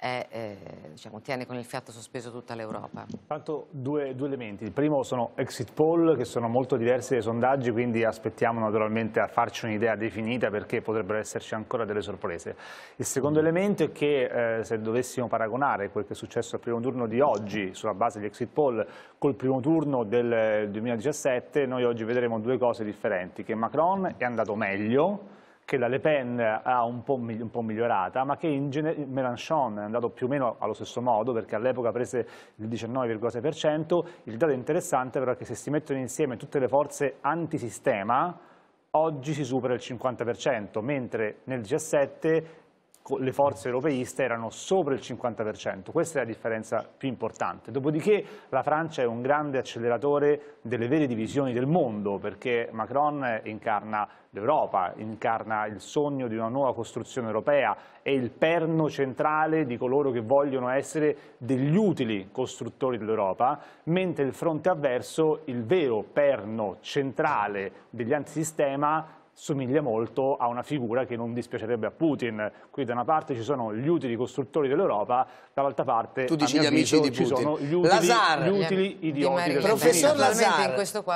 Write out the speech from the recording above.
è, eh, diciamo, tiene con il fiato sospeso tutta l'Europa. Tanto due, due, elementi. Il primo sono exit poll che sono molto diversi dai sondaggi, quindi aspettiamo naturalmente a farci un'idea definita perché potrebbero esserci ancora delle sorprese. Il secondo mm. elemento è che eh, se dovessimo paragonare quel che è successo al primo turno di oggi sulla base di exit poll col primo turno del 2017, eh, noi oggi vedremo due cose differenti, che Macron è andato meglio che la Le Pen ha un po', migli un po migliorata, ma che in Mélenchon è andato più o meno allo stesso modo, perché all'epoca prese il 19,6%. Il dato interessante però è che se si mettono insieme tutte le forze antisistema, oggi si supera il 50%, mentre nel 17 le forze europeiste erano sopra il 50%, questa è la differenza più importante. Dopodiché la Francia è un grande acceleratore delle vere divisioni del mondo, perché Macron incarna l'Europa, incarna il sogno di una nuova costruzione europea, è il perno centrale di coloro che vogliono essere degli utili costruttori dell'Europa, mentre il fronte avverso, il vero perno centrale degli antisistema, somiglia molto a una figura che non dispiacerebbe a Putin. Qui da una parte ci sono gli utili costruttori dell'Europa, dall'altra parte tu dici gli avviso, amici di Putin. ci sono gli utili, Lazar, gli utili idioti. Del Professor Lazar.